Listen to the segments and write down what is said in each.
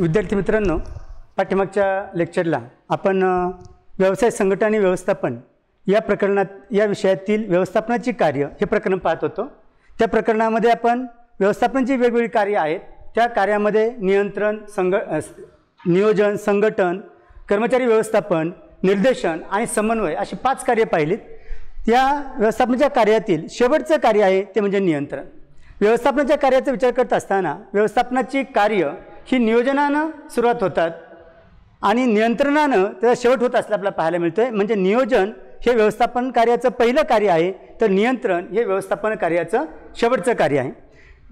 विद्यार्थी मित्रांनो पाठीमागच्या लेक्चरला आपण व्यवसाय संघटन आणि व्यवस्थापन या प्रकरणात या विषयातील व्यवस्थापनाची कार्य हे प्रकरण पाहत होतो त्या प्रकरणामध्ये आपण व्यवस्थापनाची वेगवेगळी कार्य आहेत त्या कार्यामध्ये नियंत्रण संघ नियोजन संघटन कर्मचारी व्यवस्थापन निर्देशन आणि समन्वय अशी पाच कार्य पाहिलीत या व्यवस्थापनाच्या कार्यातील शेवटचं कार्य आहे ते म्हणजे नियंत्रण व्यवस्थापनाच्या कार्याचा विचार करत असताना व्यवस्थापनाची कार्य ही नियोजनानं सुरुवात होतात आणि नियंत्रणानं त्याचा शेवट होत असल्या आपल्याला पाहायला मिळतो आहे म्हणजे नियोजन हे व्यवस्थापन कार्याचं पहिलं कार्य आहे तर नियंत्रण हे व्यवस्थापन कार्याचं शेवटचं कार्य आहे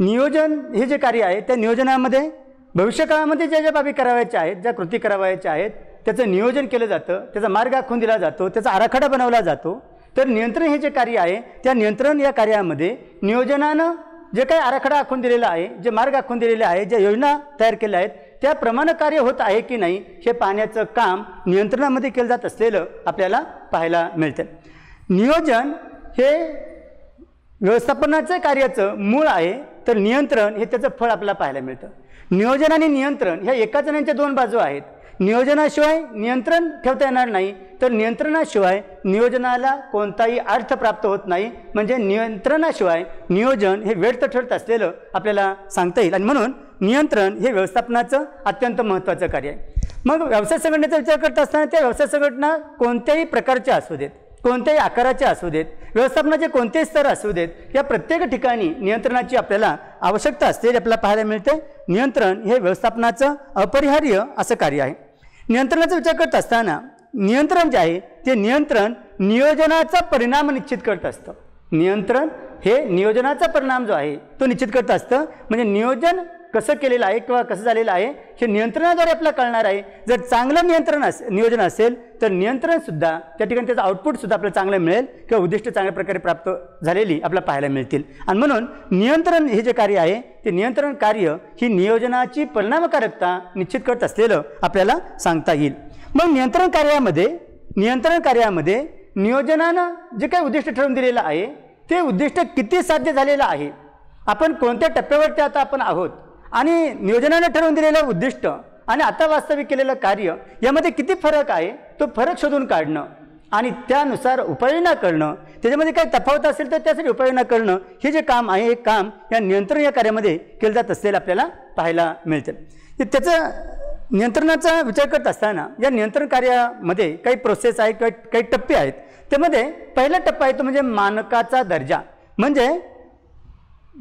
नियोजन हे जे कार्य आहे त्या नियोजनामध्ये भविष्यकाळामध्ये ज्या ज्या बाबी करावयाच्या आहेत ज्या कृती करावयाच्या आहेत त्याचं नियोजन केलं जातं त्याचा मार्ग आखून दिला जातो त्याचा आराखडा बनवला जातो तर नियंत्रण हे जे कार्य आहे त्या नियंत्रण या कार्यामध्ये नियोजनानं जे काही आराखडा आखून दिलेला आहे जे मार्ग आखून दिलेले आहे ज्या योजना तयार केल्या आहेत त्याप्रमाणे कार्य होत आहे की नाही हे पाण्याचं काम नियंत्रणामध्ये केलं जात असलेलं आपल्याला पाहायला मिळतं नियोजन हे व्यवस्थापनाचं कार्याचं मूळ आहे तर नियंत्रण हे त्याचं फळ आपल्याला पाहायला मिळतं नियोजन आणि नियंत्रण ह्या एकाच जणांच्या दोन बाजू आहेत नियोजनाशिवाय नियंत्रण ठेवता येणार नाही तर नियंत्रणाशिवाय नियोजनाला कोणताही अर्थ प्राप्त होत नाही म्हणजे नियंत्रणाशिवाय नियोजन हे व्यर्थ ठरत असलेलं आपल्याला सांगता येईल आणि म्हणून नियंत्रण हे व्यवस्थापनाचं अत्यंत महत्त्वाचं कार्य आहे मग व्यवसाय संघटनेचा विचार करत असताना त्या व्यवसाय संघटना कोणत्याही प्रकारच्या असू देत कोणत्याही आकाराच्या असू देत व्यवस्थापनाचे कोणतेही स्तर असू देत या प्रत्येक ठिकाणी नियंत्रणाची आपल्याला आवश्यकता असते आपल्याला पाहायला मिळते नियंत्रण हे व्यवस्थापनाचं अपरिहार्य असं कार्य आहे नियंत्रणाचा विचार करत असताना नियंत्रण जे आहे ते नियंत्रण नियोजनाचा परिणाम निश्चित करत असतं नियंत्रण हे नियोजनाचा परिणाम जो आहे तो निश्चित करत असतं म्हणजे नियोजन कसं केलेलं आहे किंवा कसं झालेलं आहे हे नियंत्रणाद्वारे आपल्याला कळणार आहे जर चांगलं नियंत्रण अस नियोजन असेल तर नियंत्रणसुद्धा त्या ठिकाणी त्याचं आउटपुटसुद्धा आपल्याला चांगलं मिळेल किंवा उद्दिष्ट चांगल्या प्रकारे प्राप्त झालेली आपल्याला पाहायला मिळतील आणि म्हणून नियंत्रण हे जे कार्य आहे ते नियंत्रण कार्य ही नियोजनाची परिणामकारकता निश्चित करत असलेलं आपल्याला सांगता येईल मग नियंत्रण कार्यामध्ये नियंत्रण कार्यामध्ये नियोजनानं जे काही उद्दिष्ट ठरवून दिलेलं आहे ते उद्दिष्ट किती साध्य झालेलं आहे आपण कोणत्या टप्प्यावरती आता आपण आहोत आणि नियोजनाने ठरवून दिलेलं उद्दिष्ट आणि आता वास्तविक केलेलं कार्य यामध्ये किती फरक आहे तो फरक शोधून काढणं आणि त्यानुसार उपाययोजना करणं त्याच्यामध्ये काही तफावत असेल तर त्यासाठी उपाययोजना करणं हे जे काम आहे हे काम या नियंत्रण या कार्यामध्ये केलं जात असेल आपल्याला पाहायला मिळते त्याचं नियंत्रणाचा विचार करत असताना या नियंत्रण कार्यामध्ये काही प्रोसेस आहे काही काही टप्पे आहेत त्यामध्ये पहिला टप्पा आहे तो म्हणजे मानकाचा दर्जा म्हणजे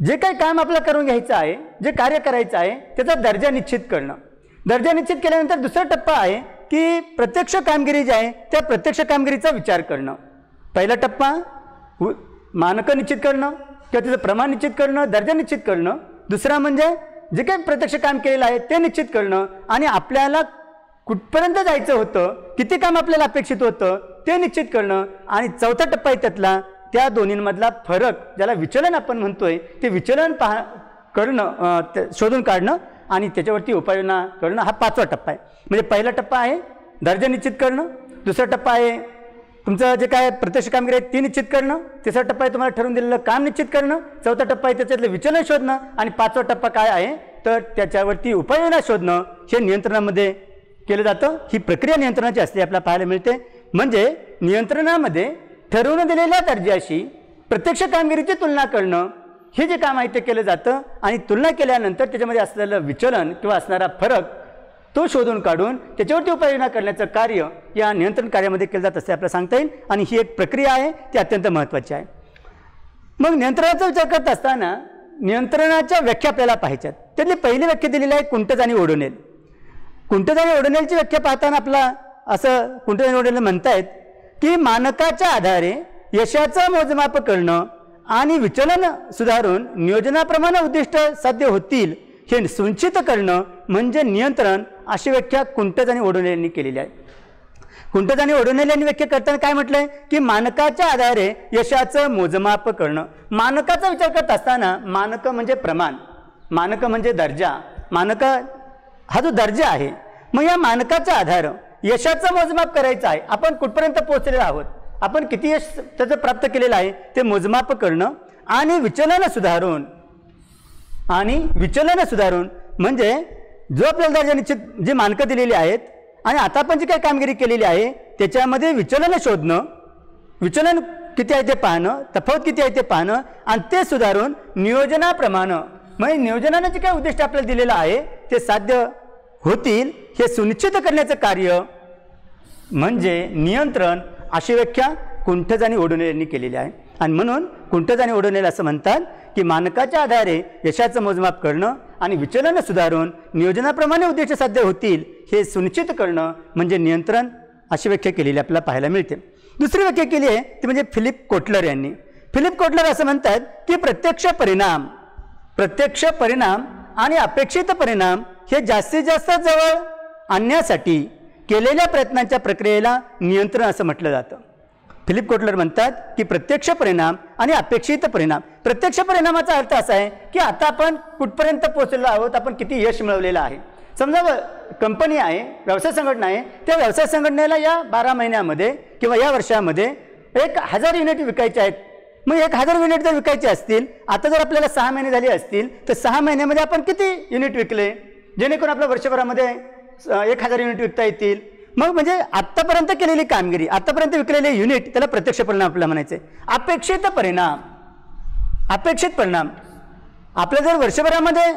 जे काही काम आपलं करून घ्यायचं आहे जे कार्य करायचं आहे त्याचा दर्जा निश्चित करणं दर्जा निश्चित केल्यानंतर दुसरा टप्पा आहे की प्रत्यक्ष कामगिरी जी आहे त्या प्रत्यक्ष कामगिरीचा विचार करणं पहिला टप्पा मानकं निश्चित करणं किंवा त्याचं प्रमाण निश्चित करणं दर्जा निश्चित करणं दुसरा म्हणजे जे काही प्रत्यक्ष काम केलेलं आहे ते निश्चित करणं आणि आपल्याला कुठपर्यंत जायचं होतं किती काम आपल्याला अपेक्षित होतं ते निश्चित करणं आणि चौथा टप्पा आहे त्यातला त्या दोन्हींमधला फरक ज्याला विचलन आपण म्हणतोय ते विचलन पाह करणं शोधून काढणं आणि त्याच्यावरती उपाययोजना करणं हा पाचवा टप्पा आहे म्हणजे पहिला टप्पा आहे दर्जा निश्चित करणं दुसरा टप्पा आहे तुमचं जे काय प्रत्यक्ष कामगिरी आहे ती निश्चित करणं तिसरा टप्पा आहे तुम्हाला ठरवून दिलेलं काम निश्चित करणं चौथा टप्पा आहे त्याच्यातलं विचलन शोधणं आणि पाचवा टप्पा काय आहे तर त्याच्यावरती उपाययोजना शोधणं हे नियंत्रणामध्ये केलं जातं ही प्रक्रिया नियंत्रणाची असते आपल्याला पाहायला मिळते म्हणजे नियंत्रणामध्ये ठरवून दिलेल्या दर्जाशी प्रत्यक्ष कामगिरीची तुलना करणं हे जे काम आहे ते केलं जातं आणि तुलना केल्यानंतर त्याच्यामध्ये असलेलं विचलन किंवा असणारा फरक तो शोधून काढून त्याच्यावरती उपाययोजना करण्याचं कार्य या नियंत्रण कार्यामध्ये केलं जात असे आपल्याला सांगता येईल आणि ही एक प्रक्रिया आहे ती अत्यंत महत्त्वाची आहे मग नियंत्रणाचा विचार करत असताना नियंत्रणाच्या व्याख्या आपल्याला पाहिजेत त्यातली पहिली व्याख्या दिलेली आहे कुंटज आणि ओढोनेल कुंटज आणि ओढोनेलची व्याख्या पाहताना आपला असं कुंटज आणि ओढोनेल म्हणतायत की मानकाच्या आधारे यशाचं मोजमाप करणं आणि विचलन सुधारून नियोजनाप्रमाणे उद्दिष्ट साध्य होतील हे सुनिश्चित करणं म्हणजे नियंत्रण अशी व्याख्या कुंटज आणि ओढवणे यांनी केलेली आहे कुंटज आणि ओढवणे यांनी व्याख्या करताना काय म्हटलंय की मानकाच्या आधारे यशाचं मोजमाप करणं मानकाचा विचार करत असताना मानकं म्हणजे प्रमाण मानकं म्हणजे दर्जा मानक हा जो दर्जा आहे मग या मानकाचा आधार यशाचं मोजमाप करायचं आहे आपण कुठपर्यंत पोहोचलेलो आहोत आपण किती यश त्याचं प्राप्त केलेलं आहे ते मोजमाप करणं आणि विचलनं सुधारून आणि विचलनं सुधारून म्हणजे जो आपल्याला दर्जा निश्चित जे मानकं दिलेली आहेत आणि आता आपण जी काही कामगिरी केलेली आहे त्याच्यामध्ये विचलन शोधणं विचलन किती आहे ते पाहणं तफावत किती आहे ते पाहणं आणि ते सुधारून नियोजनाप्रमाणे म्हणजे नियोजनानं जे काही उद्दिष्ट आपल्याला दिलेलं आहे ते साध्य होतील हे सुनिश्चित करण्याचं कार्य म्हणजे नियंत्रण अशी व्याख्या कुंठज आणि यांनी केलेली आहे आणि म्हणून कुंठज आणि असं म्हणतात की मानकाच्या आधारे यशाचं मोजमाप करणं आणि विचलन सुधारून नियोजनाप्रमाणे उद्देश साध्य होतील हे सुनिश्चित करणं म्हणजे नियंत्रण अशी व्याख्या केलेली आपल्याला पाहायला मिळते दुसरी व्याख्या केली आहे ती म्हणजे फिलिप कोटलर यांनी फिलिप कोटलर असं म्हणतात की प्रत्यक्ष परिणाम प्रत्यक्ष परिणाम आणि अपेक्षित परिणाम हे जास्तीत जास्त जवळ आणण्यासाठी केलेल्या प्रयत्नांच्या प्रक्रियेला नियंत्रण असं म्हटलं जातं फिलिप कोटलर म्हणतात की प्रत्यक्ष परिणाम आणि अपेक्षित परिणाम प्रत्यक्ष परिणामाचा अर्थ असा आहे की आता आपण कुठपर्यंत पोहोचलेलो आहोत आपण किती यश मिळवलेलं आहे समजा कंपनी आहे व्यवसाय संघटना आहे त्या व्यवसाय संघटनेला या बारा महिन्यामध्ये किंवा या वर्षामध्ये एक हजार युनिट विकायचे आहेत मग एक हजार युनिट जर विकायचे असतील आता जर आपल्याला सहा महिने झाले असतील तर सहा महिन्यामध्ये आपण किती युनिट विकले जेणेकरून आपल्या वर्षभरामध्ये एक हजार युनिट विकता येतील मग म्हणजे आत्तापर्यंत केलेली कामगिरी आत्तापर्यंत विकलेले युनिट त्याला प्रत्यक्ष परिणाम आपल्याला म्हणायचे अपेक्षित परिणाम अपेक्षित परिणाम आपल्या जर वर्षभरामध्ये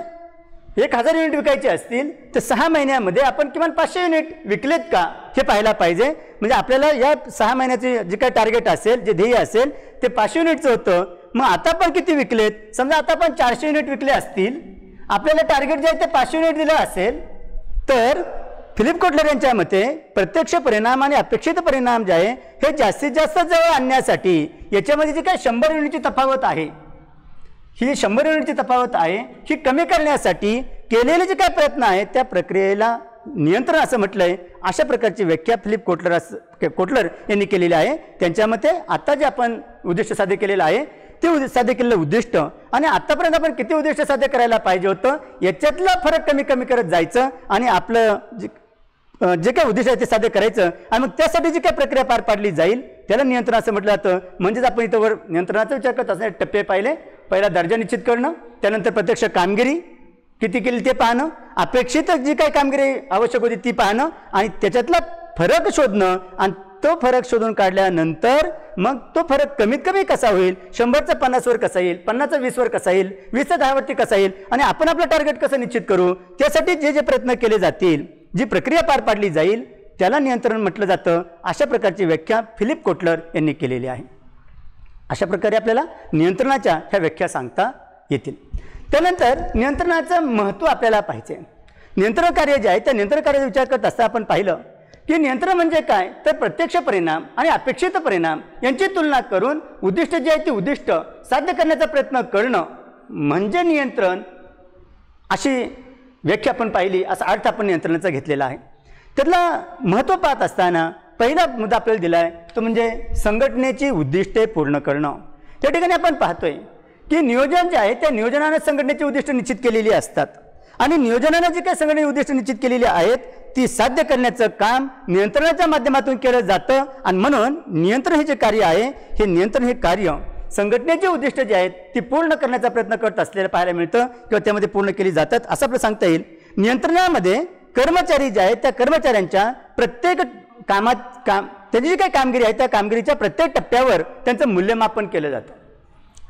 एक हजार युनिट विकायचे असतील तर सहा महिन्यामध्ये आपण किमान पाचशे युनिट विकलेत का हे पाहायला पाहिजे म्हणजे आपल्याला या सहा महिन्याचे जे काय टार्गेट असेल जे ध्येय असेल ते पाचशे युनिटचं होतं मग आता पण किती विकलेत समजा आता पण चारशे युनिट विकले असतील आपल्याला टार्गेट जे आहे ते पाचशे युनिट दिलं असेल तर फिलिप कोटलर यांच्या मते प्रत्यक्ष परिणाम आणि अपेक्षित परिणाम जे आहे हे जास्तीत जास्त जवळ आणण्यासाठी याच्यामध्ये जे काय शंभर युनिटची तफावत आहे ही शंभर युनिटची तफावत आहे ही कमी करण्यासाठी केलेले जे काय प्रयत्न आहेत त्या प्रक्रियेला नियंत्रण असं म्हटलं आहे अशा प्रकारची व्याख्या फिलिप कोटलर असं कोटलर यांनी केलेली आहे त्यांच्या मते आत्ता जे आपण उद्दिष्ट साध्य केलेलं आहे ते साध्य केलेलं उद्दिष्ट आणि आत्तापर्यंत आपण किती उद्दिष्ट साध्य करायला पाहिजे होतं याच्यातला फरक कमी कमी करत जायचं आणि आपलं जे जे काय उद्दिष्ट आहे ते साध्य करायचं आणि मग त्यासाठी जी काय प्रक्रिया पार पाडली जाईल त्याला नियंत्रण असं म्हटलं जातं म्हणजेच आपण इथं वर नियंत्रणाचा विचार करत असणारे टप्पे पाहिले पहिला दर्जा निश्चित करणं त्यानंतर प्रत्यक्ष कामगिरी किती केली ते पाहणं अपेक्षित जी काही कामगिरी आवश्यक होती ती पाहणं आणि त्याच्यातला फरक शोधणं आणि तो फरक शोधून काढल्यानंतर मग तो फरक कमीत कमी कसा होईल शंभरचा पन्नासवर कसा येईल पन्नासचा वीसवर कसा येईल वीसचा दहावरती कसा येईल आणि आपण आपलं टार्गेट कसं निश्चित करू त्यासाठी जे जे प्रयत्न केले जातील जी प्रक्रिया पार पाडली जाईल त्याला नियंत्रण म्हटलं जातं अशा प्रकारची व्याख्या फिलिप कोटलर यांनी केलेली आहे अशा प्रकारे आपल्याला नियंत्रणाच्या ह्या व्याख्या सांगता येतील त्यानंतर नियंत्रणाचं महत्त्व आपल्याला पाहिजे नियंत्रण कार्य जे आहे त्या नियंत्रण कार्याचा विचार करत असता आपण पाहिलं की नियंत्रण म्हणजे काय तर प्रत्यक्ष परिणाम आणि अपेक्षित परिणाम यांची तुलना करून उद्दिष्ट जे आहे ते उद्दिष्ट साध्य करण्याचा प्रयत्न करणं म्हणजे नियंत्रण अशी व्याख्या आपण पाहिली असा अर्थ आपण नियंत्रणाचा घेतलेला आहे त्यातला महत्त्व पाहत असताना पहिला मुद्दा आपल्याला दिला आहे तो म्हणजे संघटनेची उद्दिष्टे पूर्ण करणं त्या ठिकाणी आपण पाहतोय की नियोजन जे आहे त्या नियोजनाने संघटनेची उद्दिष्ट निश्चित केलेली असतात आणि नियोजनानं जी काही संघटने उद्दिष्ट निश्चित केलेली आहेत ती साध्य करण्याचं काम नियंत्रणाच्या माध्यमातून केलं जातं आणि म्हणून नियंत्रण हे जे कार्य आहे हे नियंत्रण हे कार्य संघटनेची उद्दिष्ट जे आहेत ती पूर्ण करण्याचा प्रयत्न करत असलेलं पाहायला मिळतं किंवा त्यामध्ये पूर्ण केली जातात असं आपलं सांगता येईल नियंत्रणामध्ये कर्मचारी जे आहेत त्या कर्मचाऱ्यांच्या प्रत्येक कामात काम त्यांची जी काही कामगिरी आहे त्या कामगिरीच्या प्रत्येक टप्प्यावर त्यांचं मूल्यमापन केलं जातं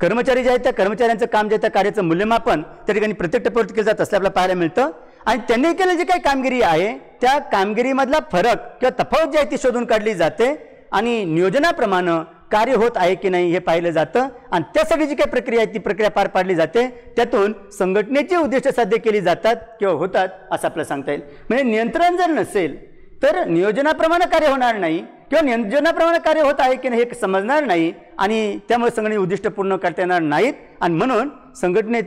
कर्मचारी जे आहेत त्या कर्मचाऱ्यांचं काम जे आहे त्या कार्याचं मूल्यमापन त्या ठिकाणी प्रत्येक टप्प्यावर केलं जात असं आपल्याला पाहायला मिळतं आणि त्यांनी केलेली जी काही कामगिरी आहे त्या कामगिरीमधला फरक किंवा तफावत जी आहे ती शोधून काढली जाते आणि नियोजनाप्रमाणे कार्य होत आहे की नाही हे पाहिलं जातं आणि त्यासाठी जी काही प्रक्रिया आहे ती प्रक्रिया पार पाडली जाते त्यातून संघटनेची उद्दिष्ट साध्य केली जातात किंवा होतात असं आपल्याला सांगता येईल म्हणजे नियंत्रण जर नसेल तर नियोजनाप्रमाणे कार्य होणार नाही किंवा नियोजनाप्रमाणे कार्य होत आहे की नाही हे समजणार नाही आणि त्यामुळे संघटने उद्दिष्ट पूर्ण करता येणार नाहीत आणि म्हणून संघटने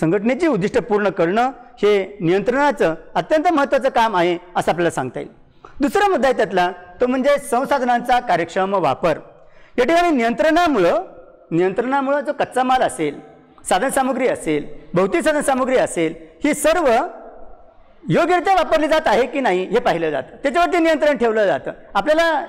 संघटनेची उद्दिष्ट पूर्ण करणं हे नियंत्रणाचं अत्यंत महत्त्वाचं काम आहे असं आपल्याला सांगता येईल दुसरा मुद्दा आहे त्यातला तो म्हणजे संसाधनांचा कार्यक्षम वापर या ठिकाणी नियंत्रणामुळं नियंत्रणामुळं जो कच्चा माल असेल साधनसामुग्री असेल भौतिक साधनसामुग्री असेल ही सर्व योग्यरित्या वापरली जात आहे की नाही हे पाहिलं जातं त्याच्यावरती नियंत्रण ठेवलं जातं आपल्याला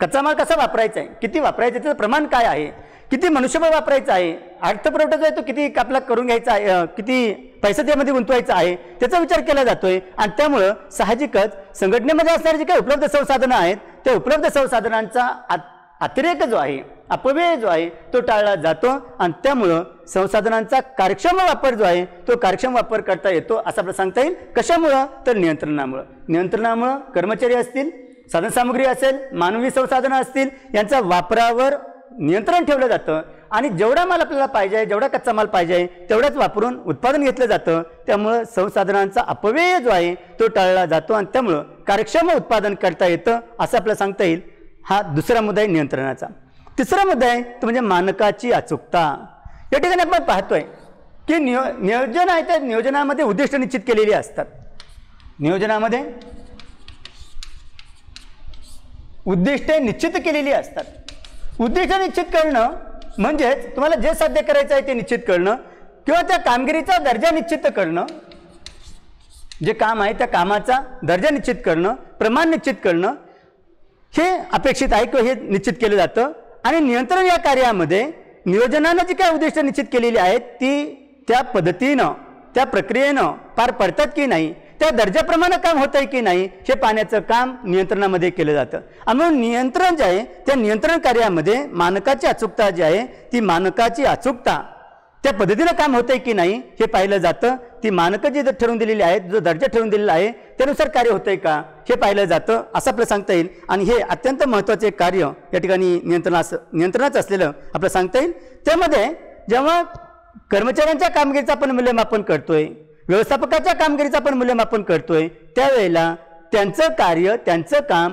कच्चा माल कसा वापरायचा आहे किती वापरायचा त्याचं प्रमाण काय आहे किती मनुष्यबळ वापरायचं आहे अर्थपुरवठा जो आहे तो किती आपला करून घ्यायचा आहे किती पैसा त्यामध्ये गुंतवायचा आहे त्याचा विचार केला जातोय आणि त्यामुळं साहजिकच संघटनेमध्ये असणारे जे काही उपलब्ध संसाधनं आहेत त्या उपलब्ध संसाधनांचा अतिरेक जो आहे अपव्यय जो आहे तो टाळला जातो आणि त्यामुळं संसाधनांचा कार्यक्षम वापर जो आहे तो कार्यक्षम वापर करता येतो असं आपल्याला सांगता येईल कशामुळं तर नियंत्रणामुळं नियंत्रणामुळं कर्मचारी असतील साधनसामुग्री असेल मानवी संसाधनं असतील यांचा वापरावर नियंत्रण ठेवलं जातं आणि जेवढा माल आपल्याला पाहिजे जेवढा कच्चा माल पाहिजे तेवढाच वापरून उत्पादन घेतलं जातं त्यामुळं संसाधनांचा अपव्यय जो आहे तो टाळला जातो आणि त्यामुळं कार्यक्षम उत्पादन करता येतं असं आपल्याला सांगता येईल हा दुसरा मुद्दा आहे नियंत्रणाचा तिसरा मुद्दा आहे तो म्हणजे मानकाची अचूकता या ठिकाणी आपण पाहतोय की नियो नियोजन आहे त्या नियोजनामध्ये उद्दिष्ट निश्चित केलेली असतात नियोजनामध्ये उद्दिष्टे निश्चित केलेली असतात उद्दिष्ट निश्चित करणं म्हणजेच तुम्हाला जे साध्य करायचं आहे ते निश्चित करणं किंवा त्या कामगिरीचा दर्जा निश्चित करणं जे काम आहे त्या कामाचा दर्जा निश्चित करणं प्रमाण निश्चित करणं हे अपेक्षित आहे किंवा हे निश्चित केलं जातं आणि नियंत्रण या कार्यामध्ये नियोजनानं जी काय उद्दिष्ट निश्चित केलेली आहेत ती त्या पद्धतीनं त्या प्रक्रियेनं पार पडतात की नाही त्या दर्जाप्रमाणे काम होत आहे की नाही हे पाण्याचं काम नियंत्रणामध्ये केलं जातं आणि म्हणून नियंत्रण जे आहे त्या नियंत्रण कार्यामध्ये मानकाची अचूकता जी आहे ती मानकाची अचूकता त्या पद्धतीनं काम होतंय की नाही हे पाहिलं जातं ती मानकं जी ठरवून दिलेली आहेत जो दर्जा ठरवून दिलेला आहे त्यानुसार कार्य होतंय का हे पाहिलं जातं असं आपलं सांगता येईल आणि हे अत्यंत महत्त्वाचे कार्य या ठिकाणी नियंत्रणा नियंत्रणाच असलेलं आपलं सांगता येईल त्यामध्ये जेव्हा कर्मचाऱ्यांच्या कामगिरीचं आपण मूल्यमापन करतोय व्यवस्थापकाच्या कामगिरीचं आपण मूल्यमापन करतोय त्यावेळेला त्यांचं कार्य त्यांचं काम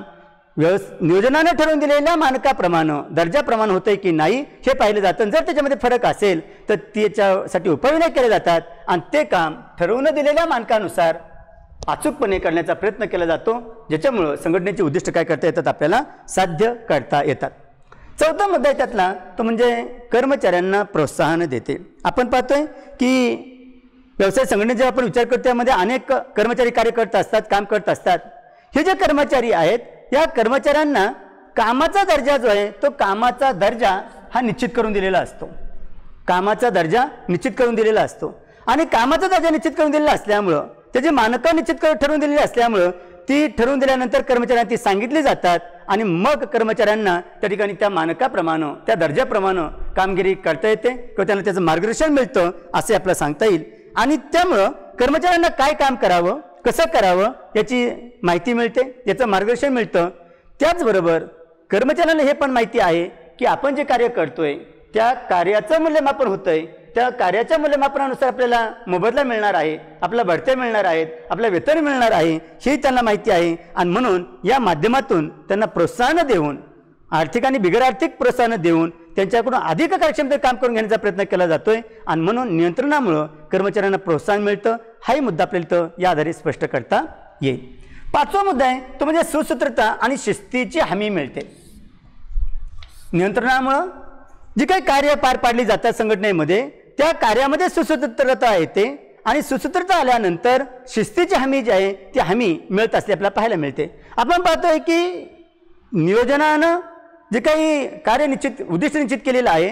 व्यवस् नियोजनाने ठरवून दिलेल्या मानकाप्रमाणं दर्जाप्रमाणे होतंय की नाही हे पाहिलं जातं जर त्याच्यामध्ये फरक असेल तर त्याच्यासाठी उपाययोजना केल्या जातात आणि ते काम ठरवून दिलेल्या मानकानुसार अचूकपणे करण्याचा प्रयत्न केला जातो ज्याच्यामुळं संघटनेचे उद्दिष्ट काय करता येतात आपल्याला साध्य करता येतात चौथा मुद्दा त्यातला तो म्हणजे कर्मचाऱ्यांना प्रोत्साहन देते आपण पाहतोय की व्यवसाय संघटनेचा आपण विचार करतो त्यामध्ये अनेक कर्मचारी कार्य करत असतात काम करत असतात हे जे कर्मचारी आहेत या कर्मचाऱ्यांना कामाचा दर्जा जो आहे तो कामाचा दर्जा हा निश्चित करून दिलेला असतो कामाचा दर्जा निश्चित करून दिलेला असतो आणि कामाचा दर्जा निश्चित करून दिलेला असल्यामुळं त्याची मानकं निश्चित करून ठरवून दिलेली असल्यामुळं ती ठरवून दिल्यानंतर कर्मचाऱ्यांना ती सांगितली जातात आणि मग कर्मचाऱ्यांना त्या ठिकाणी त्या मानकाप्रमाणे त्या दर्जाप्रमाणे कामगिरी करता येते किंवा त्यांना त्याचं मार्गदर्शन मिळतं असे आपल्याला सांगता येईल आणि त्यामुळं कर्मचाऱ्यांना काय काम करावं कसं करावं याची माहिती मिळते याचं मार्गदर्शन मिळतं त्याचबरोबर कर्मचाऱ्यांना हे पण माहिती आहे की आपण जे कार्य करतोय त्या कार्याचं मूल्यमापन होतंय त्या कार्याच्या मूल्यमापनानुसार आपल्याला मोबदला मिळणार आहे आपल्या भरत्या मिळणार आहेत आपलं वेतन मिळणार आहे हे त्यांना माहिती आहे आणि म्हणून या माध्यमातून त्यांना प्रोत्साहन देऊन आर्थिक आणि बिगर आर्थिक प्रोत्साहन देऊन त्यांच्याकडून अधिक कार्यक्षमतेत काम करून घेण्याचा प्रयत्न केला जातोय आणि म्हणून नियंत्रणामुळं कर्मचाऱ्यांना प्रोत्साहन मिळतं हाही मुद्दा आपल्याला तर या आधारे स्पष्ट करता येईल पाचवा मुद्दा आहे तो म्हणजे सुसूत्रता आणि शिस्तीची हमी मिळते नियंत्रणामुळं जी काही कार्य पार पाडली जातात संघटनेमध्ये त्या कार्यामध्ये सुसूत्रता येते आणि सुसूत्रता आल्यानंतर शिस्तीची हमी जी आहे ती हमी मिळत असते आपल्याला पाहायला मिळते आपण पाहतोय की नियोजनानं जे काही कार्य निश्चित उद्दिष्ट निश्चित केलेलं आहे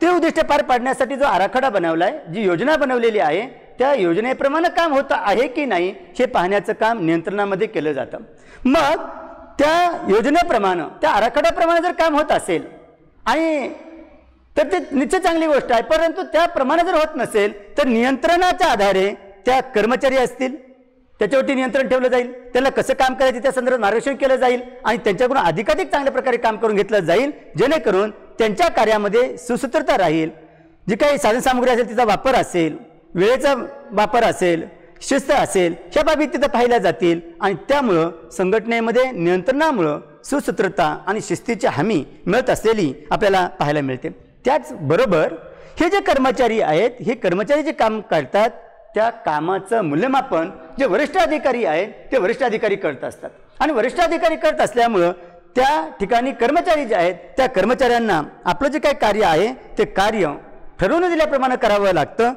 ते उद्दिष्ट पार पाडण्यासाठी जो आराखडा बनवला आहे जी योजना बनवलेली आहे त्या योजनेप्रमाणे काम होतं आहे की नाही हे पाहण्याचं काम नियंत्रणामध्ये केलं जातं मग त्या योजनेप्रमाणे त्या आराखड्याप्रमाणे जर काम होत असेल आणि तर ते निश्चित चांगली गोष्ट आहे परंतु त्याप्रमाणे जर होत नसेल तर नियंत्रणाच्या आधारे त्या कर्मचारी असतील त्याच्यावरती नियंत्रण ठेवलं जाईल त्यांना कसं काम करायचं त्या संदर्भात मार्गदर्शन केलं जाईल आणि त्यांच्याकडून अधिकाधिक चांगल्या प्रकारे काम करून घेतलं जाईल जेणेकरून त्यांच्या कार्यामध्ये सुसूत्रता राहील जी काही साधनसामुग्री असेल तिचा वापर असेल वेळेचा वापर असेल शिस्त असेल ह्या बाबी तिथं पाहिल्या जातील आणि त्यामुळं संघटनेमध्ये नियंत्रणामुळं सुसूत्रता आणि शिस्तीची हमी मिळत असलेली आपल्याला पाहायला मिळते त्याचबरोबर हे जे कर्मचारी आहेत हे कर्मचारी जे काम करतात त्या कामाचं मूल्यमापन जे वरिष्ठ अधिकारी आहेत ते वरिष्ठ अधिकारी करत असतात आणि वरिष्ठ अधिकारी करत असल्यामुळं त्या ठिकाणी कर्मचारी जे आहेत त्या कर्मचाऱ्यांना आपलं जे काही कार्य आहे ते कार्य ठरवून दिल्याप्रमाणे करावं लागतं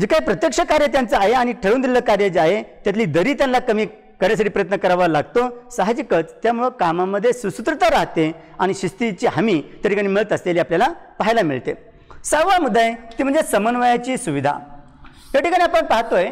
जे काही प्रत्यक्ष कार्य त्यांचं आहे आणि ठरवून दिलेलं कार्य जे आहे त्यातली दरी त्यांना कमी करायसाठी प्रयत्न करावा लागतो साहजिकच त्यामुळं कामामध्ये सुसूत्रता राहते आणि शिस्तीची हमी त्या ठिकाणी मिळत असलेली आपल्याला पाहायला मिळते सहावा मुद्दा आहे ती म्हणजे समन्वयाची सुविधा त्या ठिकाणी आपण पाहतोय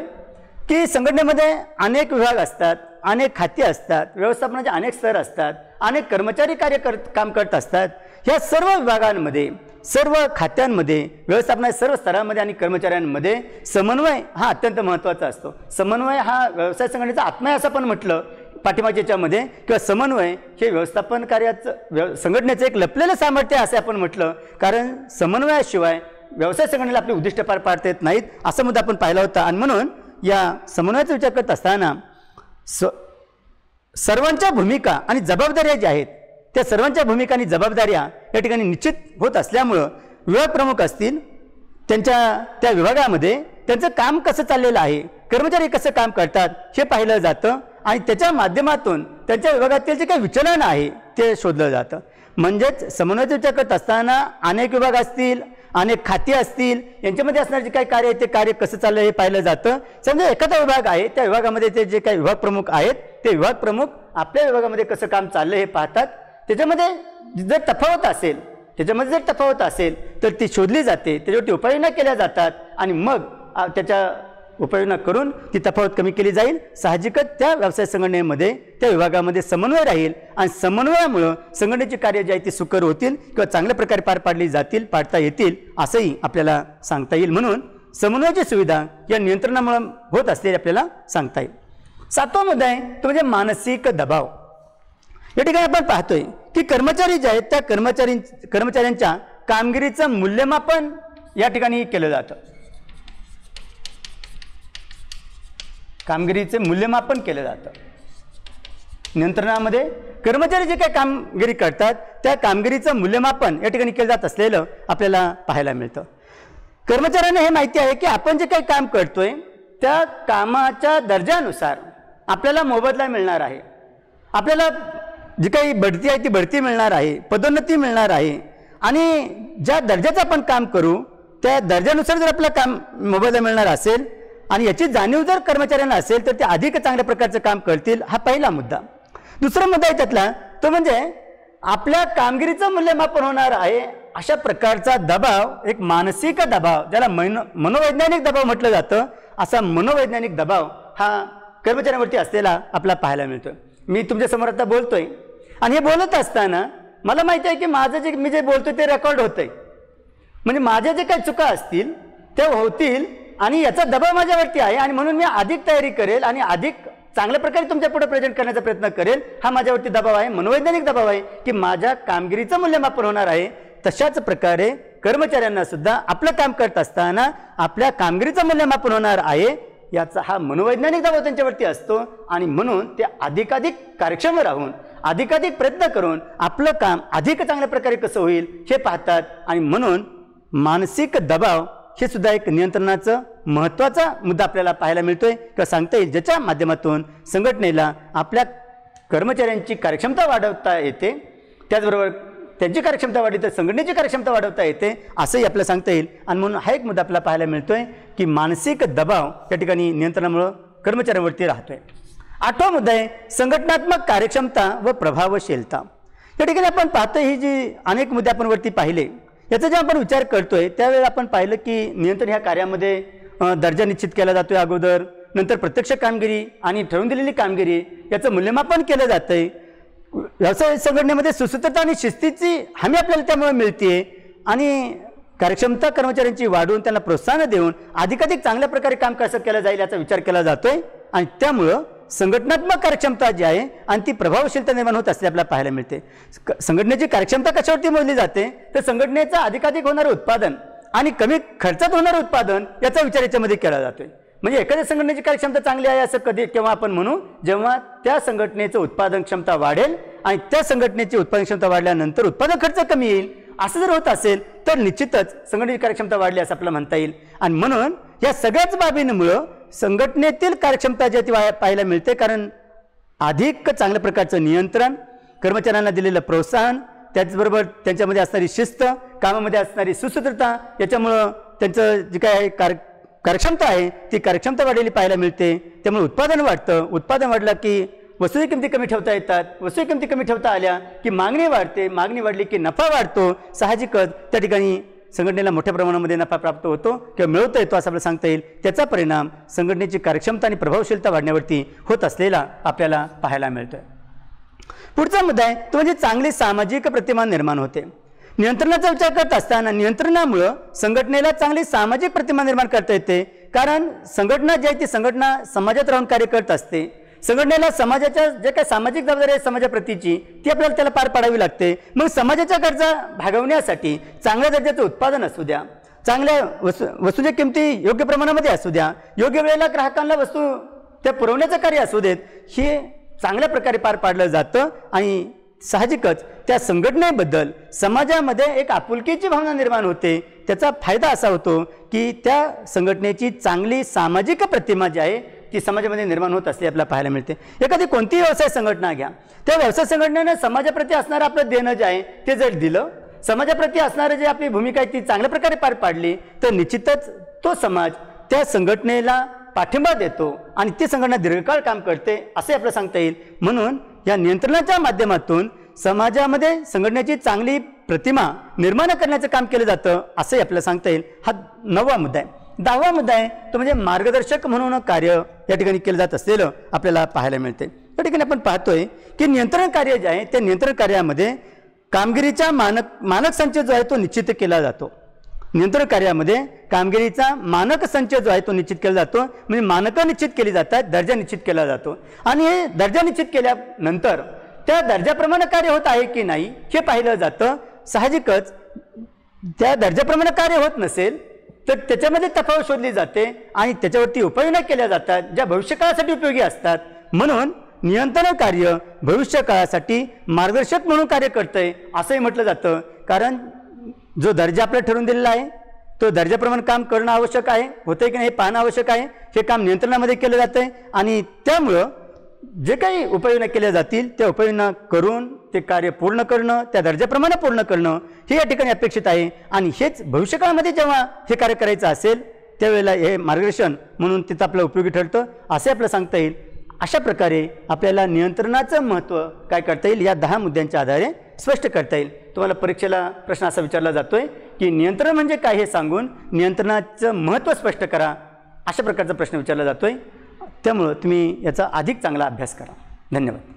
की संघटनेमध्ये अनेक विभाग असतात अनेक खाती असतात व्यवस्थापनाचे अनेक स्तर असतात अनेक कर्मचारी कार्य कर काम करत असतात ह्या सर्व विभागांमध्ये सर्व खात्यांमध्ये व्यवस्थापनाच्या सर्व स्तरांमध्ये आणि कर्मचाऱ्यांमध्ये समन्वय हा अत्यंत महत्त्वाचा असतो समन्वय हा व्यवसाय संघटनेचा आत्मा असं पण म्हटलं पाठिंबाच्या याच्यामध्ये किंवा समन्वय हे व्यवस्थापन कार्याचं व्यव संघटनेचं एक लपलेलं सामर्थ्य असं आपण म्हटलं कारण समन्वयाशिवाय व्यवसाय संघटनेला आपले उद्दिष्ट पार पाडता येत नाहीत असा मुद्दा आपण पाहिला होता आणि म्हणून या समन्वयाचा विचार करत असताना स सर्वांच्या भूमिका आणि जबाबदाऱ्या ज्या आहेत त्या सर्वांच्या भूमिका आणि जबाबदाऱ्या या ठिकाणी निश्चित होत असल्यामुळं विभाग प्रमुख असतील त्यांच्या त्या विभागामध्ये त्यांचं काम कसं चाललेलं आहे कर्मचारी कसं काम करतात हे पाहिलं जातं आणि त्याच्या माध्यमातून त्यांच्या विभागातील जे काही विचलन आहे ते शोधलं जातं म्हणजेच समन्वयाचा विचार करत असताना अनेक विभाग असतील अनेक खाती असतील यांच्यामध्ये असणारे जे काही कार्य आहे ते कार्य कसं चाललं हे पाहिलं जातं समजा एखादा विभाग आहे त्या विभागामध्ये ते जे काही विभाग प्रमुख आहेत ते विभाग प्रमुख आपल्या विभागामध्ये कसं काम चाललं हे पाहतात त्याच्यामध्ये जर तफावत असेल त्याच्यामध्ये जर तफावत असेल तर ती शोधली जाते त्याच्यावरती उपाययोजना केल्या जातात आणि मग त्याच्या उपाययोजना करून ती तफावत कमी केली जाईल साहजिकच त्या व्यवसाय संघटनेमध्ये त्या विभागामध्ये समन्वय राहील आणि समन्वयामुळं संघटनेची कार्य जे आहे ती सुकर होतील किंवा चांगल्या प्रकारे पार पाडली जातील पाडता येतील असंही आपल्याला सांगता येईल म्हणून समन्वयाची सुविधा या नियंत्रणामुळे होत असते आपल्याला सांगता येईल सातवा मुद्दा आहे तो म्हणजे मानसिक दबाव या ठिकाणी आपण पाहतोय की कर्मचारी जे आहेत त्या कर्मचारी कर्मचाऱ्यांच्या कामगिरीचं मूल्यमापन या ठिकाणी केलं जातं कामगिरीचे मूल्यमापन केलं जातं नियंत्रणामध्ये कर्मचारी जे काही कामगिरी करतात त्या कामगिरीचं मूल्यमापन या ठिकाणी केलं जात असलेलं आपल्याला पाहायला मिळतं कर्मचाऱ्यांना हे माहिती आहे की आपण जे काही काम करतोय त्या कामाच्या दर्जानुसार आपल्याला मोबदला मिळणार आहे आपल्याला जी काही बढती आहे ती बढती मिळणार आहे पदोन्नती मिळणार आहे आणि ज्या दर्जाचं आपण काम करू त्या दर्जानुसार जर आपलं काम मोबदला मिळणार असेल आणि याची जाणीव जर कर्मचाऱ्यांना असेल तर ते अधिक चांगल्या प्रकारचं काम करतील हा पहिला मुद्दा दुसरा मुद्दा आहे त्यातला तो म्हणजे आपल्या कामगिरीचं मूल्यमापन होणार आहे अशा प्रकारचा दबाव एक मानसिक दबाव ज्याला मैनो मनोवैज्ञानिक दबाव म्हटलं जातं असा मनोवैज्ञानिक दबाव हा कर्मचाऱ्यांवरती असलेला आपला पाहायला मिळतो मी तुमच्यासमोर आता बोलतोय आणि हे बोलत असताना मला माहिती आहे की माझं जे मी जे बोलतो ते रेकॉर्ड होतंय म्हणजे माझ्या जे काही चुका असतील त्या होतील आणि याचा दबाव माझ्यावरती आहे आणि म्हणून मी अधिक तयारी करेल आणि अधिक चांगल्या प्रकारे तुमच्या पुढे प्रेझेंट करण्याचा प्रयत्न करेल हा माझ्यावरती दबाव आहे मनोवैज्ञानिक दबाव आहे की माझ्या कामगिरीचं मूल्यमापन होणार आहे तशाच प्रकारे कर्मचाऱ्यांना सुद्धा आपलं काम करत असताना आपल्या कामगिरीचं मूल्यमापन होणार आहे याचा हा मनोवैज्ञानिक दबाव त्यांच्यावरती असतो आणि म्हणून ते अधिकाधिक कार्यक्षम राहून अधिकाधिक प्रयत्न करून आपलं काम अधिक चांगल्या प्रकारे कसं होईल हे पाहतात आणि म्हणून मानसिक दबाव हे सुद्धा एक नियंत्रणाचं महत्त्वाचा मुद्दा आपल्याला पाहायला मिळतोय किंवा सांगता येईल ज्याच्या माध्यमातून संघटनेला आपल्या कर्मचाऱ्यांची कार्यक्षमता वाढवता येते त्याचबरोबर त्यांची कार्यक्षमता वाढली तर संघटनेची कार्यक्षमता वाढवता येते असंही आपल्याला सांगता येईल आणि म्हणून हा एक मुद्दा आपल्याला पाहायला मिळतोय की मानसिक दबाव त्या ठिकाणी नियंत्रणामुळं कर्मचाऱ्यांवरती राहतोय आठवा मुद्दा आहे संघटनात्मक कार्यक्षमता व प्रभावशीलता या ठिकाणी आपण पाहतो ही जी अनेक मुद्दे आपण वरती पाहिले याचा जेव्हा आपण विचार करतोय त्यावेळेला आपण पाहिलं की नियंत्रण ह्या कार्यामध्ये दर्जा निश्चित केला जातोय अगोदर नंतर प्रत्यक्ष कामगिरी आणि ठरवून दिलेली कामगिरी याचं मूल्यमापन केलं जातंय व्यवसाय संघटनेमध्ये सुसूत्रता आणि शिस्तीची हमी आपल्याला त्यामुळे मिळते आणि कार्यक्षमता कर्मचाऱ्यांची वाढवून त्यांना प्रोत्साहन देऊन अधिकाधिक चांगल्या प्रकारे काम कसं केलं जाईल याचा विचार केला जातोय आणि त्यामुळं संघटनात्मक कार्यक्षमता जी आहे आणि ती प्रभावशीलता निर्माण होत असते आपल्याला पाहायला मिळते संघटनेची कार्यक्षमता कशावरती मोजली जाते तर संघटनेचं अधिकाधिक होणारं उत्पादन आणि कमी खर्चात होणारं उत्पादन याचा विचार याच्यामध्ये केला जातोय म्हणजे एखाद्या संघटनेची कार्यक्षमता चांगली आहे असं कधी केव्हा आपण म्हणू जेव्हा त्या संघटनेचं उत्पादन क्षमता वाढेल आणि त्या संघटनेची उत्पादन क्षमता वाढल्यानंतर उत्पादन खर्च कमी येईल असं जर होत असेल तर निश्चितच संघटनेची कार्यक्षमता वाढली असं आपल्याला म्हणता येईल आणि म्हणून या सगळ्याच बाबींमुळं संघटनेतील कार्यक्षमता जी ती पाहायला मिळते कारण अधिक चांगल्या प्रकारचं नियंत्रण कर्मचाऱ्यांना दिलेलं प्रोत्साहन त्याचबरोबर त्यांच्यामध्ये असणारी शिस्त कामामध्ये असणारी सुसूत्रता याच्यामुळं त्यांचं जे काय कार्यक्षमता आहे ती कार्यक्षमता वाढलेली पाहायला मिळते त्यामुळे उत्पादन वाढतं उत्पादन वाढलं की वसुली किमती कमी ठेवता येतात वसुली किमती कमी ठेवता आल्या की मागणी वाढते मागणी वाढली की नफा वाढतो साहजिकच त्या ठिकाणी संघटनेला मोठ्या प्रमाणामध्ये नफा प्राप्त होतो किंवा मिळवता येतो असं आपल्याला सांगता येईल त्याचा परिणाम संघटनेची कार्यक्षमता आणि प्रभावशीलता वाढण्यावरती होत असलेला आपल्याला पाहायला मिळतोय पुढचा मुद्दा आहे तो म्हणजे चांगली सामाजिक प्रतिमा निर्माण होते नियंत्रणाचा विचार करत असताना नियंत्रणामुळं संघटनेला चांगली सामाजिक प्रतिमा निर्माण करता येते कारण संघटना जी आहे ती संघटना समाजात राहून कार्य करत असते संघटनेला समाजाच्या जे काही सामाजिक जबाबदारी आहे समाजाप्रतीची ती आपल्याला त्याला पार पाडावी लागते मग समाजाच्या गरजा भागवण्यासाठी चांगल्या दर्जाचं उत्पादन असू द्या चांगल्या वस्तू वस्तूच्या किमती योग्य प्रमाणामध्ये असू द्या योग्य वेळेला ग्राहकांना वस्तू त्या पुरवण्याचं कार्य असू देत हे चांगल्या प्रकारे पार पाडलं जातं आणि साहजिकच त्या संघटनेबद्दल समाजामध्ये एक आपुलकीची भावना निर्माण होते त्याचा फायदा असा होतो की त्या संघटनेची चांगली सामाजिक प्रतिमा जी आहे ती समाजामध्ये निर्माण होत असली आपल्याला पाहायला मिळते एखादी कोणतीही व्यवसाय संघटना घ्या त्या व्यवसाय संघटनेनं समाजाप्रती असणारं आपलं देणं जे आहे ते जर दिलं समाजाप्रती असणारं जे आपली भूमिका आहे ती चांगल्या प्रकारे पार पाडली तर निश्चितच तो समाज त्या संघटनेला पाठिंबा देतो आणि ती संघटना दीर्घकाळ काम करते असे आपल्याला सांगता येईल म्हणून या नियंत्रणाच्या माध्यमातून समाजामध्ये संघटनेची चांगली प्रतिमा निर्माण करण्याचं काम केलं जातं असंही आपल्याला सांगता येईल हा नवा मुद्दा आहे दहावा मुद्दा आहे तो म्हणजे मार्गदर्शक म्हणून कार्य या ठिकाणी केलं जात असलेलं आपल्याला पाहायला मिळते या ठिकाणी आपण पाहतोय की नियंत्रण कार्य जे आहे त्या नियंत्रण कार्यामध्ये कामगिरीचा मानक मानक संच जो आहे तो निश्चित केला जातो नियंत्रण कार्यामध्ये कामगिरीचा मानक संच जो आहे तो निश्चित केला जातो म्हणजे मानकं निश्चित केली जातात दर्जा निश्चित केला जातो आणि हे दर्जा निश्चित केल्यानंतर त्या दर्जाप्रमाणे कार्य होत आहे की नाही हे पाहिलं जातं साहजिकच त्या दर्जाप्रमाणे कार्य होत नसेल तर त्याच्यामध्ये तफावत शोधली जाते आणि त्याच्यावरती उपाययोजना केल्या जातात ज्या भविष्यकाळासाठी उपयोगी असतात म्हणून नियंत्रण कार्य भविष्यकाळासाठी मार्गदर्शक म्हणून कार्य आहे असंही म्हटलं जातं कारण जो दर्जा आपल्याला ठरवून दिलेला आहे तो दर्जाप्रमाणे काम करणं आवश्यक आहे होतंय की नाही हे पाहणं आवश्यक आहे हे काम नियंत्रणामध्ये केलं जातं आणि त्यामुळं जे काही उपाययोजना केल्या जातील त्या उपाययोजना करून ते कार्य पूर्ण करणं त्या दर्जाप्रमाणे पूर्ण करणं हे या ठिकाणी अपेक्षित आहे आणि हेच भविष्यकाळामध्ये जेव्हा हे कार्य करायचं असेल त्यावेळेला हे मार्गदर्शन म्हणून तिथं आपलं उपयोगी ठरतं असे आपलं सांगता येईल अशा प्रकारे आपल्याला नियंत्रणाचं महत्त्व काय करता येईल या दहा मुद्द्यांच्या आधारे स्पष्ट करता येईल तुम्हाला परीक्षेला प्रश्न असा विचारला जातो आहे की नियंत्रण म्हणजे काय हे सांगून नियंत्रणाचं महत्त्व स्पष्ट करा अशा प्रकारचा प्रश्न विचारला जातो आहे त्यामुळं तुम्ही याचा अधिक चांगला अभ्यास करा धन्यवाद